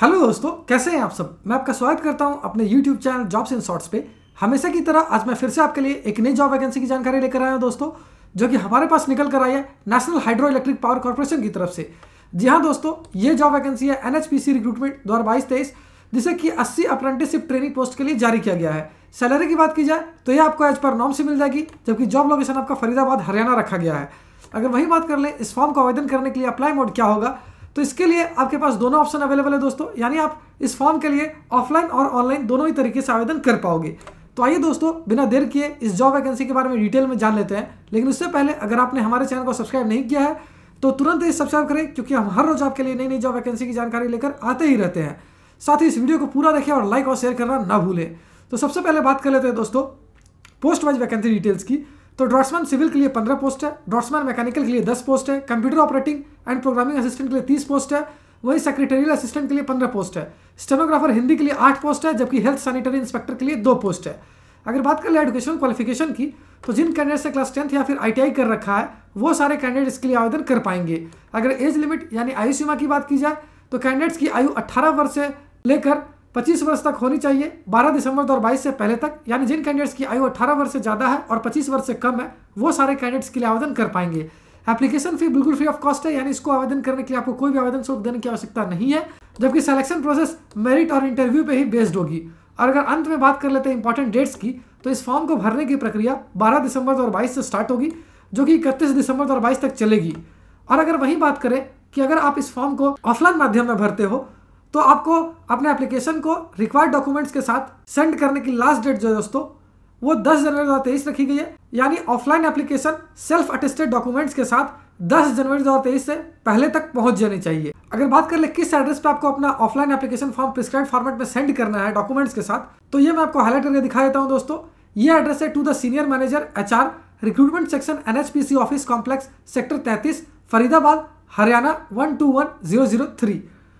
hello दोस्तों कैसे हैं आप सब मैं आपका स्वागत करता हूं अपने YouTube channel jobs in shorts पे हमेशा की तरह आज मैं फिर से आपके लिए एक नई जॉब वैकेंसी की जानकारी लेकर आया हूं दोस्तों जो कि हमारे पास निकल कर आई है national hydro electric power corporation की तरफ से जी हाँ दोस्तों ये जॉब वैकेंसी है एन रिक्रूटमेंट दो हज़ार जिसे कि अस्सी अप्रेंटिसशिप ट्रेनिंग पोस्ट के लिए जारी किया गया है सैलरी की बात की जाए तो ये आपको एज पर नॉम से मिल जाएगी जबकि जॉब लोकेशन आपका फरीदाबाद हरियाणा रखा गया है अगर वही बात कर लें इस फॉर्म को आवेदन करने के लिए अप्लाई मोड क्या होगा तो इसके लिए आपके पास दोनों ऑप्शन अवेलेबल है दोस्तों यानी आप इस फॉर्म के लिए ऑफलाइन और ऑनलाइन दोनों ही तरीके से आवेदन कर पाओगे तो आइए दोस्तों बिना देर किए इस जॉब वैकेंसी के बारे में डिटेल में जान लेते हैं लेकिन उससे पहले अगर आपने हमारे चैनल को सब्सक्राइब नहीं किया है तो तुरंत ही सब्सक्राइब करें क्योंकि हम हर रोज आपके लिए नई नई जॉब वैकेंसी की जानकारी लेकर आते ही रहते हैं साथ ही इस वीडियो को पूरा देखें और लाइक और शेयर करना ना भूलें तो सबसे पहले बात कर लेते हैं दोस्तों पोस्ट वाइज वैकेंसी डिटेल्स की तो ड्रॉट्समैन सिविल के लिए पंद्रह पोस्ट है ड्रॉट्समैन मैकेनिकल के लिए दस पोस्ट है computer operating and programming assistant के लिए तीस पोस्ट है वहीं सेक्रेटेरियल असिस्टेंट के लिए पंद्रह पोस्ट है स्टेनोग्राफर हिंदी के लिए आठ पोस्ट है जबकि हेल्थ सैनिटरी इंस्पेक्टर के लिए दो पोस्ट है अगर बात कर लें एजुकेशनल क्वालिफिकेशन की तो जिन कैंडिडेट से क्लास टेंथ या फिर आईटीआई कर रखा है वो सारे कैंडिडेट इसके लिए आवेदन कर पाएंगे अगर एज लिमिट यानी आयु सीमा की बात की जाए तो कैंडिडेट्स की आयु अट्ठारह वर्ष से लेकर 25 वर्ष तक होनी चाहिए 12 दिसंबर 2022 से पहले तक यानी जिन कैंडिडेट्स की आयु 18 वर्ष से ज़्यादा है और 25 वर्ष से कम है वो सारे कैंडिडेट्स के लिए आवेदन कर पाएंगे एप्लीकेशन फी बिल्कुल फ्री ऑफ कॉस्ट है यानी इसको आवेदन करने के लिए आपको कोई भी आवेदन शुल्क देने की आवश्यकता नहीं है जबकि सिलेक्शन प्रोसेस मेरिट और इंटरव्यू पर ही बेस्ड होगी और अगर अंत में बात कर लेते हैं इंपॉर्टेंट डेट्स की तो इस फॉर्म को भरने की प्रक्रिया बारह दिसंबर दो से स्टार्ट होगी जो कि इकतीस दिसंबर दो तक चलेगी और अगर वहीं बात करें कि अगर आप इस फॉर्म को ऑफलाइन माध्यम में भरते हो तो आपको अपने एप्लीकेशन को रिक्वायर्ड डॉक्यूमेंट्स के साथ सेंड करने की लास्ट डेट जो है दोस्तों वो 10 जनवरी दो रखी गई है यानी offline application self attested documents के साथ 10 जनवरी दो से पहले तक पहुंच जानी चाहिए अगर बात कर ले किस एड्रेस पे आपको अपना offline application form prescribe format में सेंड करना है डॉक्यूमेंट्स के साथ तो ये मैं आपको हाईलाइट करके दिखा देता हूँ दोस्तों ये एड्रेस है to the senior manager H recruitment section N office complex sector तैतीस Faridabad Haryana one two one zero zero three